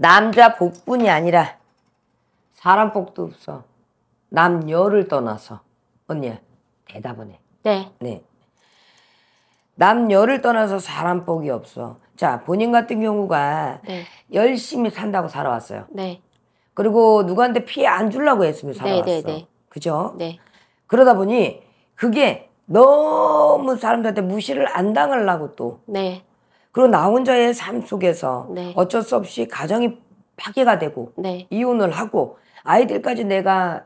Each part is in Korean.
남자 복뿐이 아니라 사람 복도 없어. 남녀를 떠나서 언니야 대답은 해. 네. 네. 남녀를 떠나서 사람 복이 없어. 자 본인 같은 경우가 네. 열심히 산다고 살아왔어요. 네. 그리고 누구한테 피해 안 주려고 했으면 네, 살아왔어. 네, 네, 네. 그죠? 네. 그러다 보니 그게 너무 사람들한테 무시를 안 당하려고 또 네. 그리고 나 혼자의 삶 속에서 네. 어쩔 수 없이 가정이 파괴가 되고 네. 이혼을 하고 아이들까지 내가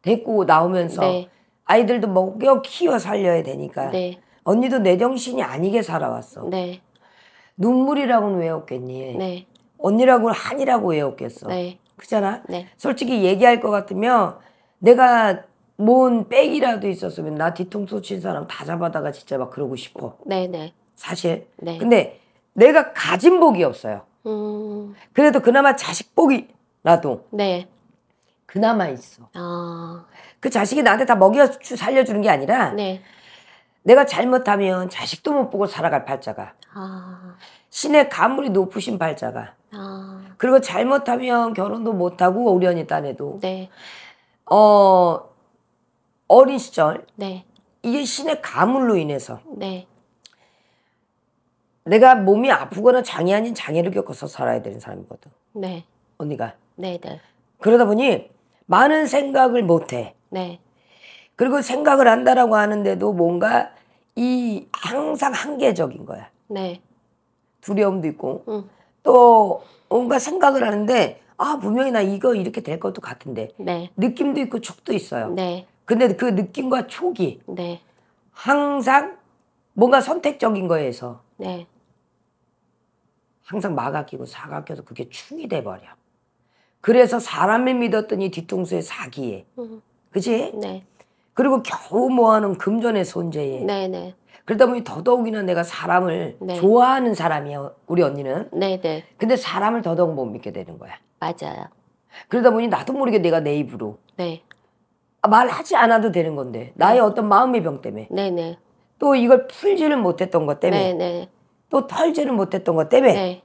데리고 나오면서 네. 아이들도 먹여 키워 살려야 되니까 네. 언니도 내 정신이 아니게 살아왔어. 네. 눈물이라고는 외웠겠니? 네. 언니라고는 한이라고 외웠겠어. 그잖아? 솔직히 얘기할 것 같으면 내가 뭔 백이라도 있었으면 나 뒤통수 친 사람 다 잡아다가 진짜 막 그러고 싶어. 네네. 사실. 네. 근데 내가 가진 복이 없어요. 음. 그래도 그나마 자식 복이라도 네. 그나마 있어. 아. 그 자식이 나한테 다 먹여 살려주는 게 아니라 네. 내가 잘못하면 자식도 못 보고 살아갈 팔자가 아. 신의 가물이 높으신 팔자가 아. 그리고 잘못하면 결혼도 못하고 오련이 따내도 네. 어 어린 시절 네. 이게 신의 가물로 인해서 네. 내가 몸이 아프거나 장애 아닌 장애를 겪어서 살아야 되는 사람이거든. 네. 언니가. 네, 네. 그러다 보니 많은 생각을 못 해. 네. 그리고 생각을 한다라고 하는데도 뭔가 이 항상 한계적인 거야. 네. 두려움도 있고 음. 또 뭔가 생각을 하는데 아 분명히 나 이거 이렇게 될 것도 같은데 네. 느낌도 있고 촉도 있어요. 네. 근데 그 느낌과 촉이 네. 항상 뭔가 선택적인 거에서 네. 항상 마가 끼고 사가 껴서 그게 충이 돼버려. 그래서 사람을 믿었더니 뒤통수에 사기에. 음. 그지? 네. 그리고 겨우 모아놓은 금전의 손재에. 네, 네. 그러다 보니 더더욱이나 내가 사람을 네. 좋아하는 사람이야 우리 언니는 네네 네. 근데 사람을 더더욱 못 믿게 되는 거야 맞아요 그러다 보니 나도 모르게 내가 내 입으로 네 아, 말하지 않아도 되는 건데 나의 네. 어떤 마음의 병 때문에 네네 네. 또 이걸 풀지를 못했던 것 때문에 네네 네. 또털지는 못했던 것 때문에 네.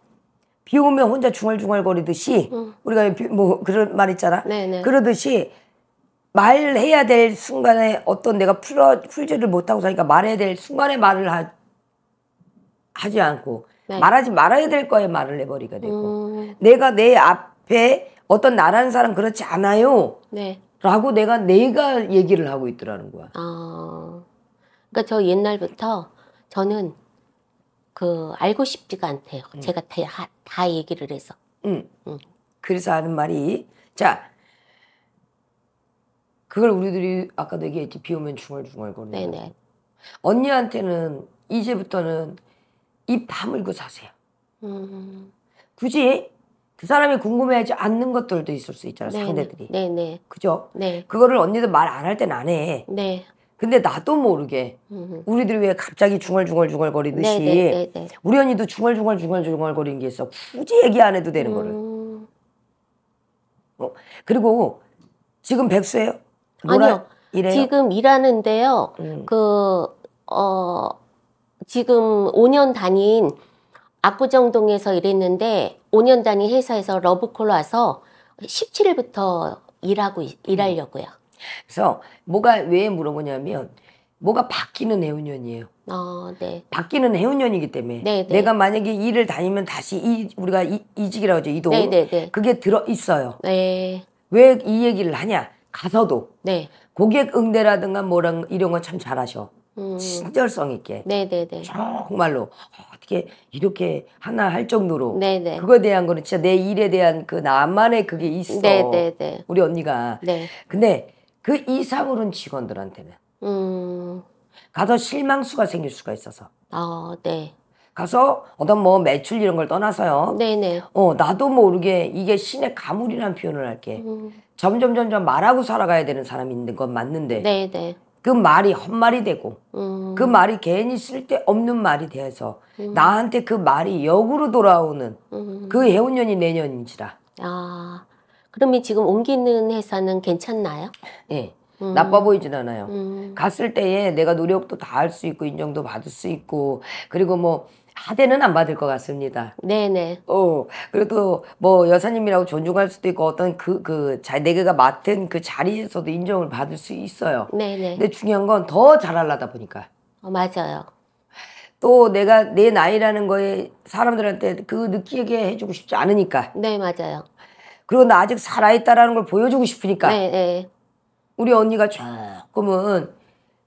비 오면 혼자 중얼중얼 거리듯이 음. 우리가 뭐 그런 말 있잖아. 네네. 네. 그러듯이 말해야 될 순간에 어떤 내가 풀어 풀지를 못하고 사니까 말해야 될 순간에 말을 하, 하지 않고 네. 말하지 말아야 될 거에 말을 해버리게 되고 음. 내가 내 앞에 어떤 나라는 사람 그렇지 않아요. 네. 라고 내가 내가 얘기를 하고 있더라는 거야. 아, 그러니까 저 옛날부터 저는 그 알고 싶지가 않대요. 음. 제가 다, 다 얘기를 해서. 음. 음. 그래서 하는 말이 자 그걸 우리들이 아까도 얘기했지 비 오면 중얼중얼거리는. 언니한테는 이제부터는 입 다물고 사세요. 음. 굳이 그 사람이 궁금해하지 않는 것들도 있을 수 있잖아 네네. 상대들이. 네네. 그죠? 네. 그거를 언니도 말 안 할 땐 안 해. 네. 근데 나도 모르게 우리들이 왜 갑자기 중얼중얼중얼 거리듯이 네네네네. 네, 네. 우리 언니도 중얼중얼중얼중얼 거리는 게 있어. 굳이 얘기 안 해도 되는 음... 거를. 어, 그리고 지금 백수예요? 아니요. 일해요? 지금 일하는데요. 음. 그, 어, 지금 5년 다닌 압구정동에서 일했는데 5년 다닌 회사에서 러브콜 와서 17일부터 일하고, 음. 일하려고요. 음. 그래서 뭐가 왜 물어보냐면 뭐가 바뀌는 해운년이에요. 어, 네. 바뀌는 해운년이기 때문에 네, 네. 내가 만약에 일을 다니면 다시 이, 우리가 이, 이직이라고 하죠 이동. 네, 네, 네. 그게 들어 있어요. 네. 왜 이 얘기를 하냐? 가서도 네. 고객 응대라든가 뭐랑 이런 건참 잘하셔. 음. 친절성 있게. 네네네. 네, 네. 정말로 어떻게 이렇게 하나 할 정도로. 네네. 네. 그거에 대한 거는 진짜 내 일에 대한 그 나만의 그게 있어. 네네네. 우리 언니가. 네. 근데 그 이상 으로는 직원들한테는 음. 가서 실망수가 생길 수가 있어서. 아, 네. 가서 어떤 뭐 매출 이런 걸 떠나서요. 네네. 어 나도 모르게 이게 신의 가물이라는 표현을 할게. 음. 점점 점점 말하고 살아가야 되는 사람이 있는 건 맞는데. 네네. 그 말이 헛말이 되고 음. 그 말이 괜히 쓸데없는 말이 돼서 음. 나한테 그 말이 역으로 돌아오는 음. 그 해운년이 내년인지라. 아 그러면 지금 옮기는 회사는 괜찮나요? 네. 음. 나빠 보이진 않아요. 음. 갔을 때에 내가 노력도 다 할 수 있고 인정도 받을 수 있고 그리고 뭐 하대는 안 받을 것 같습니다. 네네. 어 그래도 뭐 여사님이라고 존중할 수도 있고 어떤 그그자 내가 맡은 그 자리에서도 인정을 받을 수 있어요. 네네. 근데 중요한 건 더 잘하려다 보니까. 어, 맞아요. 또 내가 내 나이라는 거에 사람들한테 그 느끼게 해주고 싶지 않으니까. 네 맞아요. 그리고 나 아직 살아있다라는 걸 보여주고 싶으니까 네, 네. 우리 언니가 조금은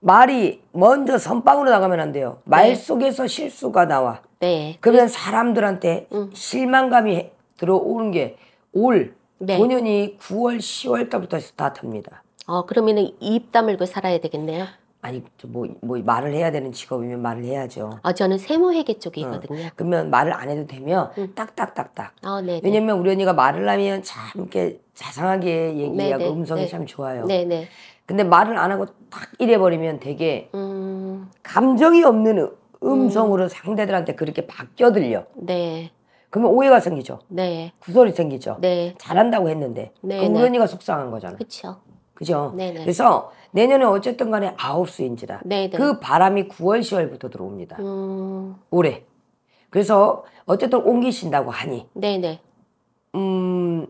말이 먼저 선빵으로 나가면 안 돼요. 말 네. 속에서 실수가 나와. 네. 그러면 사람들한테 음. 실망감이 들어오는 게 올, 네. 본연이 9월, 10월 달부터 다됩니다 어, 그러면입 다물고 그 살아야 되겠네요. 아니 뭐, 뭐 말을 해야 되는 직업이면 말을 해야죠. 아 저는 세모회계 쪽이거든요. 어. 그러면 말을 안 해도 되면 음. 딱딱딱딱. 아, 네, 네. 왜냐면 우리 언니가 말을 하면 참 이렇게 자상하게 얘기하고 네네. 네. 음성이 네네. 참 좋아요. 네네. 네. 근데 말을 안 하고 딱 이래버리면 되게 음... 감정이 없는 음, 음. 음성으로 음... 상대들한테 그렇게 바뀌어 들려. 네. 그러면 오해가 생기죠. 네. 구설이 생기죠. 네. 잘한다고 했는데. 네, 그럼 우리 언니가 속상한 거잖아. 그렇죠. 그죠? 네네. 그래서 내년에 어쨌든 간에 아홉 수인지라 네네. 그 바람이 9월 10월부터 들어옵니다. 음... 올해. 그래서 어쨌든 옮기신다고 하니. 네네. 음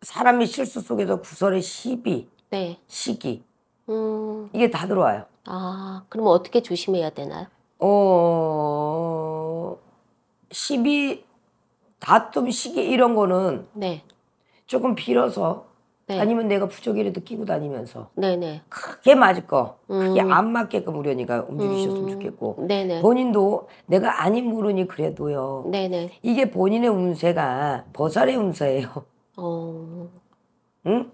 사람이 실수 속에서 구설의 시비, 네. 시기 음... 이게 다 들어와요. 아 그럼 어떻게 조심해야 되나요? 어 시비 다툼 시기 이런 거는 네. 조금 빌어서 네. 아니면 내가 부조이를도끼고 다니면서 네네. 네. 크게 맞을 거 크게 음. 안 맞게끔 우려니까 움직이셨으면 음. 좋겠고 네네. 네. 본인도 내가 아닌 모르니 그래도요 네네. 네. 이게 본인의 운세가 보살의 운세예요 어... 응?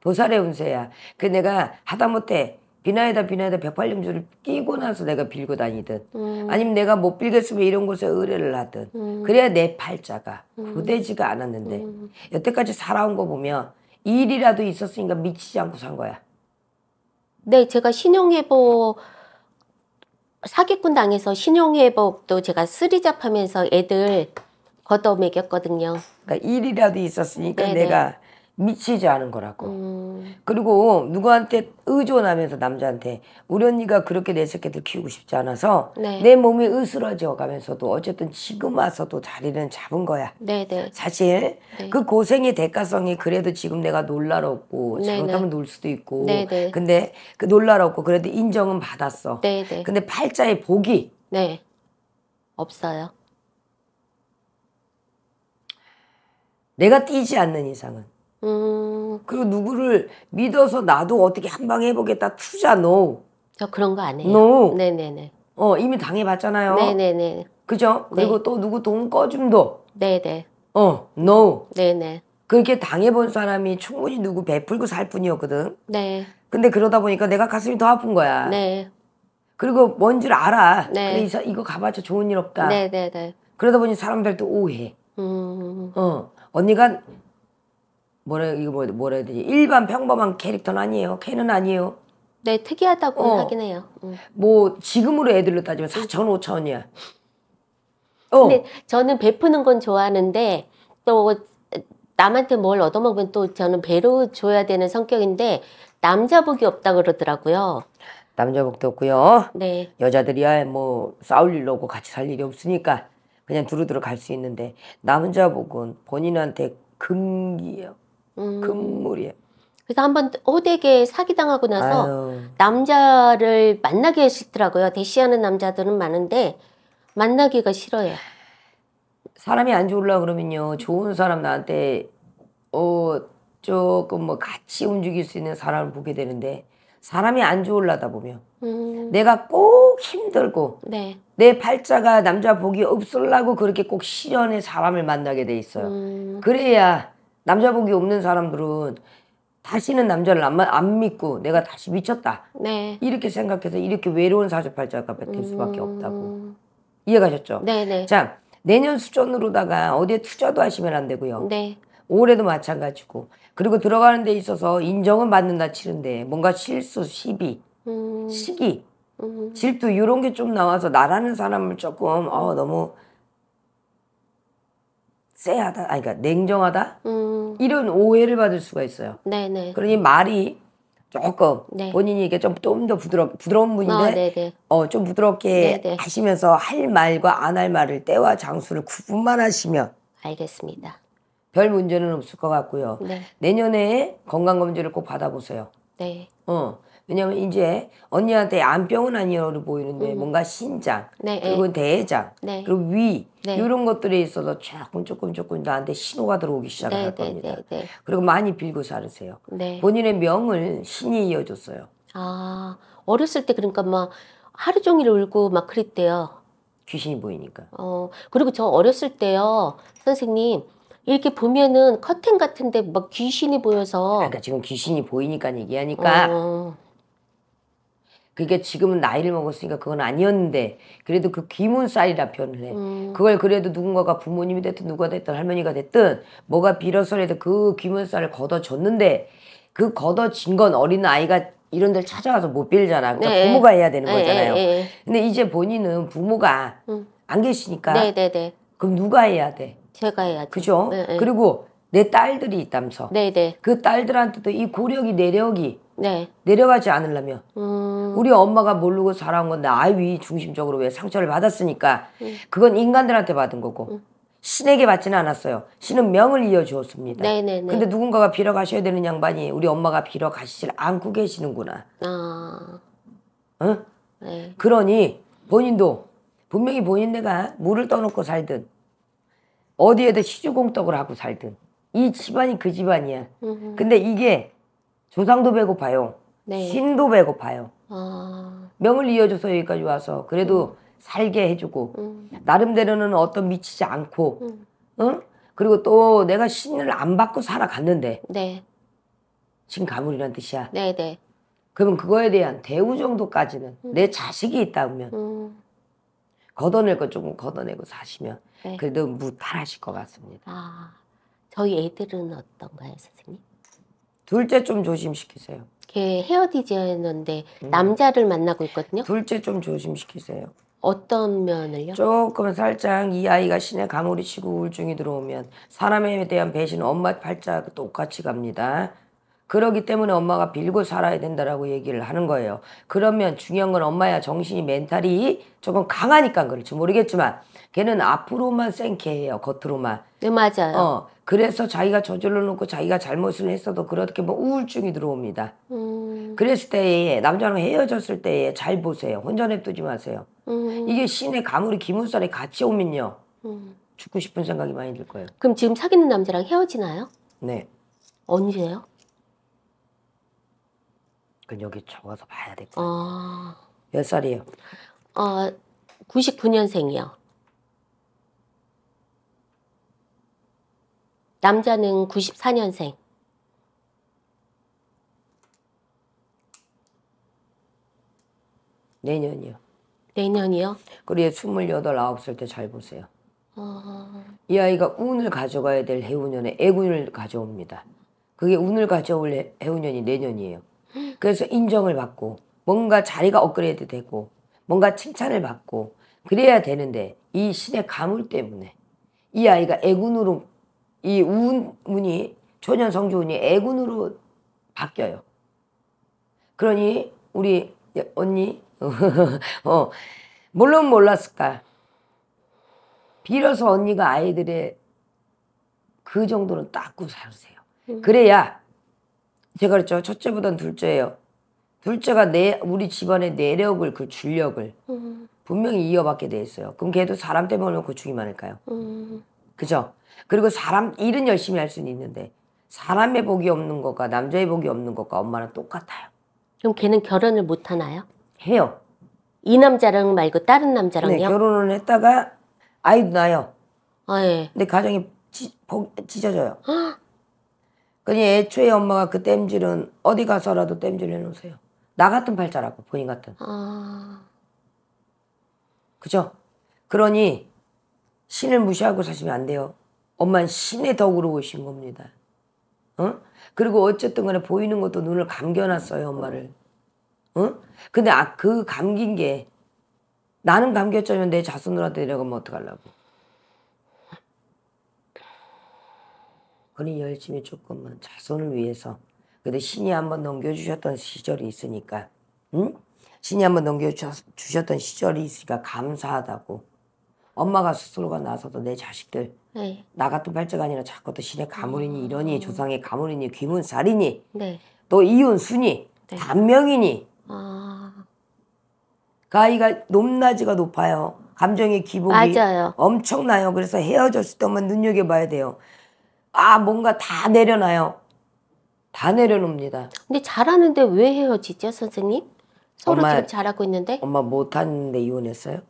보살의 운세야 그 내가 하다못해 비나에다비나에다백팔8음주를 끼고 나서 내가 빌고 다니든 음. 아니면 내가 못 빌겠으면 이런 곳에 의뢰를 하든 음. 그래야 내 팔자가 고대지가 음. 않았는데 음. 여태까지 살아온 거 보면 일이라도 있었으니까 미치지 않고 산 거야. 네, 제가 신용회복 사기꾼 당해서 신용회복도 제가 쓰리잡하면서 애들 걷어먹였거든요. 그러니까 일이라도 있었으니까 네네. 네. 내가 미치지 않은 거라고. 음. 그리고 누구한테 의존하면서 남자한테 우리 언니가 그렇게 내 새끼들 키우고 싶지 않아서 네. 내 몸이 으스러져 가면서도 어쨌든 지금 와서도 자리는 잡은 거야. 네네. 네. 사실 네. 그 고생의 대가성이 그래도 지금 내가 놀라롭고 네, 잘못하면 네. 놀 수도 있고 네네. 근데 그 놀라롭고 그래도 인정은 받았어. 네네. 근데 팔자의 복이 네. 없어요. 내가 뛰지 않는 이상은 음. 그리고 누구를 믿어서 나도 어떻게 한방 해보겠다 투자 no. 저 아, 그런 거안 해요. No. 네네네. 어 이미 당해봤잖아요. 네네네. 그죠? 네. 그리고 네. 또 누구 돈 꺼줌도. 네네. 어 no. 네네. 그렇게 당해본 사람이 충분히 누구 베풀고 살 뿐이었거든. 네. 근데 그러다 보니까 내가 가슴이 더 아픈 거야. 네. 그리고 뭔 줄 알아. 네. 그래, 이거 가봤자 좋은 일 없다. 네네네. 그러다 보니 사람들도 오해. 음. 어 언니가 뭐래 이거 뭐래, 뭐래 되지 일반 평범한 캐릭터는 아니에요. 캐는 아니에요. 네 특이하다고 어. 하긴 해요. 음. 뭐 지금으로 애들로 따지면 4천 5천이야. 어. 근데 저는 베푸는 건 좋아하는데 또 남한테 뭘 얻어먹으면 또 저는 배로 줘야 되는 성격인데 남자복이 없다 그러더라고요. 남자복도 없고요. 네. 여자들이야 뭐 싸울 일 없고 같이 살 일이 없으니까 그냥 두루두루 갈 수 있는데 남자복은 본인한테 금기요. 음. 금물이에요. 그래서 한번 호되게 사기당하고 나서 아유. 남자를 만나기 싫더라고요. 대시하는 남자들은 많은데 만나기가 싫어요. 사람이 안 좋으려 그러면요. 좋은 사람 나한테 어 조금 뭐 같이 움직일 수 있는 사람을 보게 되는데 사람이 안 좋으려다 보면 음. 내가 꼭 힘들고 네. 내 팔자가 남자 복이 없으려고 그렇게 꼭 시련의 사람을 만나게 돼 있어요. 음. 그래야 남자복이 없는 사람들은 다시는 남자를 안, 안 믿고 내가 다시 미쳤다. 네. 이렇게 생각해서 이렇게 외로운 사주팔자가 될 음. 수밖에 음... 없다고. 이해가셨죠? 네네. 네. 자, 내년 수전으로다가 어디에 투자도 하시면 안 되고요. 네. 올해도 마찬가지고. 그리고 들어가는 데 있어서 인정은 받는다 치는데 뭔가 실수, 시비, 음... 시기, 음... 질투 이런 게 좀 나와서 나라는 사람을 조금 어 너무 쎄하다, 아니, 그러니까 냉정하다 음. 이런 오해를 받을 수가 있어요. 네네. 네. 그러니 말이 조금 네. 본인이게좀 좀 더 부드러 부드러운 분인데 어, 어, 좀 부드럽게 네네. 하시면서 할 말과 안 할 말을 때와 장수를 구분만 하시면 알겠습니다. 별 문제는 없을 것 같고요. 네. 내년에 건강 검진을 꼭 받아보세요. 네. 어 왜냐면 이제 언니한테 안병은 아니어로 보이는데 음. 뭔가 신장 네, 네. 그리고 대장 네. 그리고 위 네. 이런 것들에 있어서 조금 조금 조금 나한테 신호가 들어오기 시작을 할 네, 네, 겁니다. 그리고 많이 빌고 살으세요. 본인의 명을 신이 이어줬어요. 아 어렸을 때 그러니까 막 하루 종일 울고 막 그랬대요. 귀신이 보이니까. 어 그리고 저 어렸을 때요 선생님 이렇게 보면은 커튼 같은데 막 귀신이 보여서. 그러니까 지금 귀신이 보이니까 얘기하니까. 어... 그게 지금은 나이를 먹었으니까 그건 아니었는데 그래도 그 귀문 쌀이라 표현을 해. 음. 그걸 그래도 누군가가 부모님이 됐든 누가 됐든 할머니가 됐든 뭐가 빌어서라도 그 귀문 쌀을 걷어줬는데 그 걷어진 건 어린 아이가 이런 데를 찾아가서 못 빌잖아. 그러니까 네. 부모가 해야 되는 네, 거잖아요. 네, 네, 근데 이제 본인은 부모가 음. 안 계시니까 네, 그럼 누가 해야 돼? 제가 해야죠. 그죠? 그리고 내 딸들이 있다면서. 그 딸들한테도 이 고력이 내력이 내려가지 않으려면 음. 우리 엄마가 모르고 살아온 건데 아이 중심적으로 왜 상처를 받았으니까 그건 인간들한테 받은 거고 신에게 받지는 않았어요. 신은 명을 이어주었습니다. 네네네. 네, 네. 근데 누군가가 빌어 가셔야 되는 양반이 우리 엄마가 빌어 가시질 않고 계시는구나. 아. 어? 네. 그러니 본인도 분명히 본인 내가 물을 떠놓고 살든 어디에다 시주공덕을 하고 살든 이 집안이 그 집안이야. 음흠. 근데 이게 조상도 배고파요. 네. 신도 배고파요. 아. 명을 이어줘서 여기까지 와서 그래도 음. 살게 해주고 음. 나름대로는 어떤 미치지 않고 음. 응? 그리고 또 내가 신을 안 받고 살아갔는데 네. 지금 가물이란 뜻이야. 네네. 네. 그러면 그거에 대한 대우 정도까지는 음. 내 자식이 있다면 음. 걷어낼 거 조금 걷어내고 사시면 네. 그래도 무탈하실 것 같습니다. 아, 저희 애들은 어떤가요, 선생님? 둘째 좀 조심시키세요. 걔 헤어 디자이너인데 음. 남자를 만나고 있거든요. 둘째 좀 조심시키세요. 어떤 면을요? 조금 살짝 이 아이가 신의 가물이 치고 우울증이 들어오면 사람에 대한 배신은 엄마 팔자 똑같이 갑니다. 그러기 때문에 엄마가 빌고 살아야 된다라고 얘기를 하는 거예요. 그러면 중요한 건 엄마야 정신이 멘탈이 조금 강하니까 그럴지 모르겠지만 걔는 앞으로만 생케해요 겉으로만. 네 맞아요. 어 그래서 자기가 저질러 놓고 자기가 잘못을 했어도 그렇게 뭐 우울증이 들어옵니다. 음... 그랬을 때에 남자랑 헤어졌을 때에 잘 보세요. 혼자 냅두지 마세요. 음... 이게 신의 가물이 기문살에 같이 오면요. 음... 죽고 싶은 생각이 많이 들 거예요. 그럼 지금 사귀는 남자랑 헤어지나요? 네. 언제요? 근육이 적어서 봐야 될 거예요. 어... 아. 몇 살이에요? 어, 99년생이요. 남자는 94년생. 내년이요. 내년이요? 그리고 28, 9살 때 잘 보세요. 어... 이 아이가 운을 가져가야 될 해운년에 애군을 가져옵니다. 그게 운을 가져올 해운년이 내년이에요. 그래서 인정을 받고 뭔가 자리가 업그레이드 되고 뭔가 칭찬을 받고 그래야 되는데 이 신의 가물 때문에 이 아이가 애군으로 이 운운이 초년 성주운이 애군으로 바뀌어요. 그러니 우리 언니 어 물론 몰랐을까 빌어서 언니가 아이들의 그 정도는 닦고 살세요. 음. 그래야 제가 그랬죠. 첫째보단 둘째예요. 둘째가 내 우리 집안의 내력을 그 줄력을 음. 분명히 이어받게 돼 있어요. 그럼 걔도 사람 때문에 고충이 많을까요? 음. 그죠? 그리고 사람 일은 열심히 할 수는 있는데 사람의 복이 없는 것과 남자의 복이 없는 것과 엄마는 똑같아요. 그럼 걔는 결혼을 못 하나요? 해요. 이 남자랑 말고 다른 남자랑요? 네, 결혼을 했다가 아이도 낳아요. 아 예. 근데 가정이 찢, 찢어져요. 헉? 그냥 애초에 엄마가 그 땜질은 어디 가서라도 땜질 해놓으세요. 나 같은 팔자라고 본인 같은. 아... 그죠? 그러니 신을 무시하고 사시면 안 돼요. 엄마는 신의 덕으로 오신 겁니다. 응? 어? 그리고 어쨌든 간에 보이는 것도 눈을 감겨놨어요 엄마를. 응? 어? 근데 아, 그 감긴 게 나는 감겼자면 내 자손들한테 이러면 어떡하려고. 그러니 열심히 조금은 자손을 위해서 그래도 신이 한번 넘겨주셨던 시절이 있으니까 응? 신이 한번 넘겨주셨던 시절이 있으니까 감사하다고 엄마가 스스로가 나서도 내 자식들 네. 나 같은 발자가 아니라 자꾸 또 신의 가물이니 이러니 아. 조상의 가물이니 귀문살이니 네. 또 이혼순이 네. 단명이니 아... 가이가 높낮이가 높아요 감정의 기복이 맞아요. 엄청나요 그래서 헤어졌을 때만 눈여겨봐야 돼요 아 뭔가 다 내려놔요. 다 내려놓습니다. 근데 잘하는데 왜 헤어지죠 선생님? 서로 엄마, 지금 잘하고 있는데? 엄마 못하는데 이혼했어요?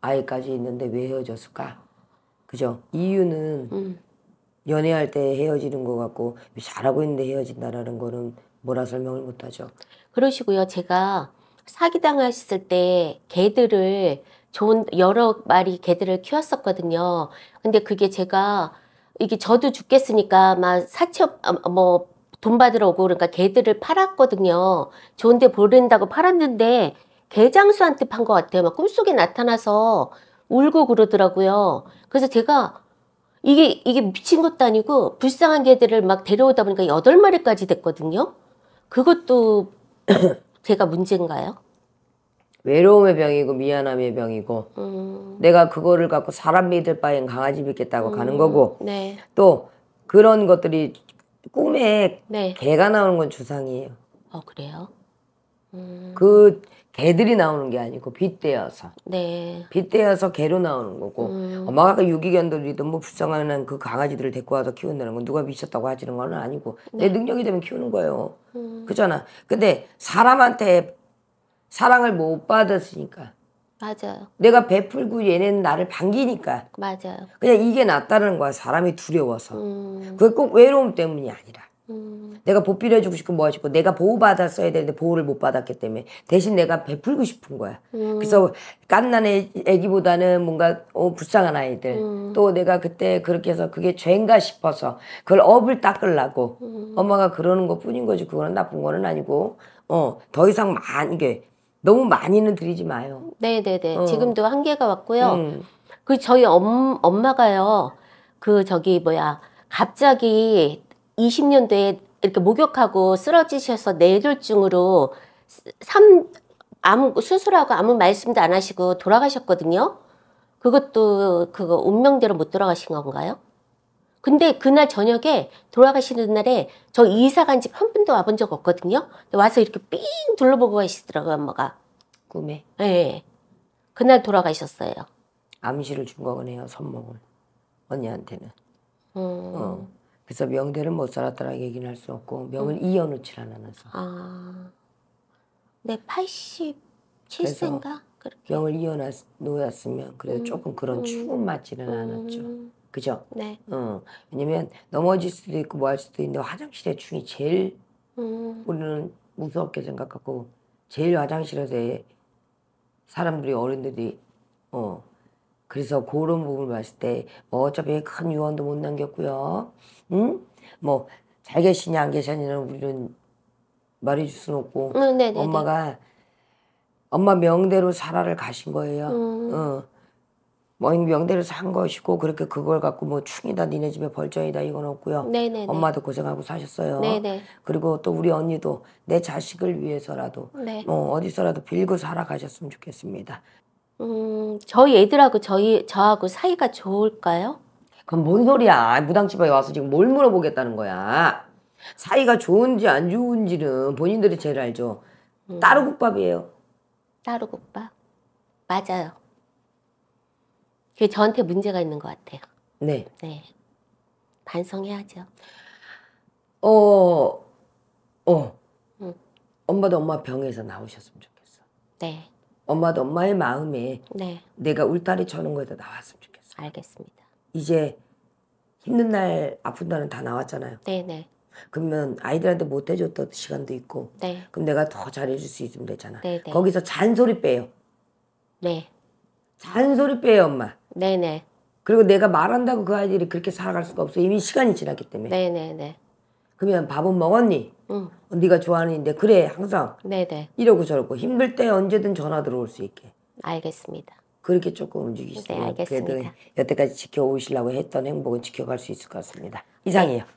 아이까지 있는데 왜 헤어졌을까? 그죠? 이유는 음. 연애할 때 헤어지는 거 같고 잘하고 있는데 헤어진다라는 거는 뭐라 설명을 못하죠. 그러시고요. 제가 사기당했을 때 개들을 좋은 여러 마리 개들을 키웠었거든요. 근데 그게 제가 이게 저도 죽겠으니까 막 사채업 어, 어, 뭐돈 받으러 오고 그러니까 개들을 팔았거든요. 좋은데 보낸다고 팔았는데 개장수한테 판 것 같아요. 막 꿈속에 나타나서 울고 그러더라고요. 그래서 제가 이게 이게 미친 것도 아니고 불쌍한 개들을 막 데려오다 보니까 여덟 마리까지 됐거든요. 그것도 제가 문제인가요? 외로움의 병이고 미안함의 병이고 음. 내가 그거를 갖고 사람 믿을 바엔 강아지 믿겠다고 음. 가는 거고 네. 또 그런 것들이 꿈에 네. 개가 나오는 건 주상이에요. 어 그래요? 음. 그 개들이 나오는 게 아니고 빗대어서 네. 빗대어서 개로 나오는 거고 음. 엄마가 아 유기견들이든 뭐 불쌍한 그 강아지들을 데리고 와서 키운다는 건 누가 미쳤다고 하지는 건 아니고 내 네. 능력이 되면 키우는 거예요. 음. 그잖아. 근데 사람한테 사랑을 못 받았으니까. 맞아요. 내가 베풀고 얘네는 나를 반기니까. 맞아요. 그냥 이게 낫다는 거야. 사람이 두려워서. 음. 그게 꼭 외로움 때문이 아니라. 음. 내가 보필해 주고 싶고 뭐 하고 내가 보호받았어야 되는데 보호를 못 받았기 때문에 대신 내가 베풀고 싶은 거야. 음. 그래서 깐 난 애기보다는 뭔가 어, 불쌍한 아이들 음. 또 내가 그때 그렇게 해서 그게 죄인가 싶어서 그걸 업을 닦으려고 음. 엄마가 그러는 것 뿐인 거지 그거는 나쁜 거는 아니고 어 더 이상 많은 게 너무 많이는 드리지 마요. 네네네. 어. 지금도 한계가 왔고요. 음. 그 저희 엄, 엄마가요. 그 저기 뭐야 갑자기 20년대에 이렇게 목욕하고 쓰러지셔서 뇌졸중으로 삼 아무 수술하고 아무 말씀도 안 하시고 돌아가셨거든요. 그것도 그거 운명대로 못 돌아가신 건가요? 근데 그날 저녁에 돌아가시는 날에 저 이사 간 집 한 번도 와본 적 없거든요. 와서 이렇게 삥 둘러보고 가시더라고요, 엄마가. 꿈에 예. 네. 그날 돌아가셨어요. 암시를 준 거네요, 선목을. 언니한테는. 음. 어. 그래서 명대는 못살았다라 얘기는 할 수 없고 명을 음. 이어놓질 않아서. 아. 네, 87세인가? 그렇게. 명을 이어놓았으면 그래도 음. 조금 그런 음. 추은 맞지는 않았죠. 음. 그죠? 네. 어, 왜냐면 넘어질 수도 있고 뭐 할 수도 있는데 화장실의 충이 제일 음. 우리는 무섭게 생각하고 제일 화장실에서 사람들이 어른들이 어 그래서 그런 부분을 봤을 때뭐 어차피 큰 유언도 못 남겼고요. 응? 뭐잘 계시냐 안 계시냐는 우리는 말해줄 수는 없고 음, 네, 네, 네. 엄마가 엄마 명대로 살아를 가신 거예요. 음. 어. 뭐인 명대로서 한 것이고 그렇게 그걸 갖고 뭐 충이다 니네 집에 벌전이다 이건 없고요. 네네네. 엄마도 고생하고 사셨어요. 네네. 그리고 또 우리 언니도 내 자식을 위해서라도 네. 어, 어디서라도 빌고 살아가셨으면 좋겠습니다. 음, 저희 애들하고 저희 저하고 사이가 좋을까요? 그럼 뭔 소리야? 무당집에 와서 지금 뭘 물어보겠다는 거야? 사이가 좋은지 안 좋은지는 본인들이 제일 알죠. 음. 따로 국밥이에요. 따로 국밥 맞아요. 그게 저한테 문제가 있는 것 같아요. 네. 네. 반성해야죠. 어, 어. 응. 엄마도 엄마 병에서 나오셨으면 좋겠어. 네. 엄마도 엄마의 마음에 네. 내가 울타리 쳐는 거에서 나왔으면 좋겠어. 알겠습니다. 이제 힘든 날, 아픈 날은 다 나왔잖아요. 네네. 네. 그러면 아이들한테 못 해줬던 시간도 있고. 네. 그럼 내가 더 잘해줄 수 있으면 되잖아. 네네. 네. 거기서 잔소리 빼요. 네. 잔소리 빼요 엄마. 네네. 그리고 내가 말한다고 그 아이들이 그렇게 살아갈 수가 없어. 이미 시간이 지났기 때문에. 네네네. 그러면 밥은 먹었니? 응. 네가 좋아하는데 그래 항상. 네네. 이러고 저러고 힘들 때 언제든 전화 들어올 수 있게. 알겠습니다. 그렇게 조금 움직이시면 네, 그래도 여태까지 지켜오시려고 했던 행복은 지켜갈 수 있을 것 같습니다. 이상이에요. 네.